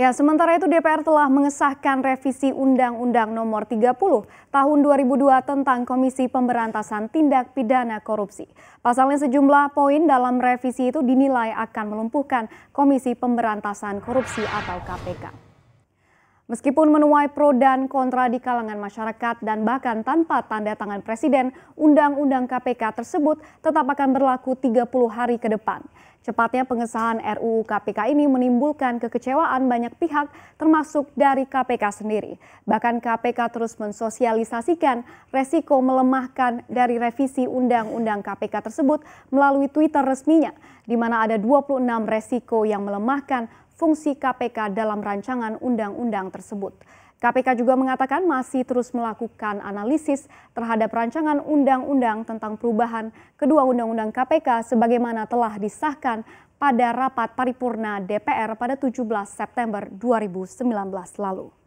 Ya, sementara itu DPR telah mengesahkan revisi Undang-Undang Nomor 30 Tahun 2002 tentang Komisi Pemberantasan Tindak Pidana Korupsi. Pasalnya sejumlah poin dalam revisi itu dinilai akan melumpuhkan Komisi Pemberantasan Korupsi atau KPK. Meskipun menuai pro dan kontra di kalangan masyarakat dan bahkan tanpa tanda tangan Presiden, Undang-Undang KPK tersebut tetap akan berlaku 30 hari ke depan. Cepatnya pengesahan RUU KPK ini menimbulkan kekecewaan banyak pihak termasuk dari KPK sendiri. Bahkan KPK terus mensosialisasikan resiko melemahkan dari revisi Undang-Undang KPK tersebut melalui Twitter resminya, di mana ada 26 resiko yang melemahkan fungsi KPK dalam rancangan undang-undang tersebut. KPK juga mengatakan masih terus melakukan analisis terhadap rancangan undang-undang tentang perubahan kedua undang-undang KPK sebagaimana telah disahkan pada rapat paripurna DPR pada 17 September 2019 lalu.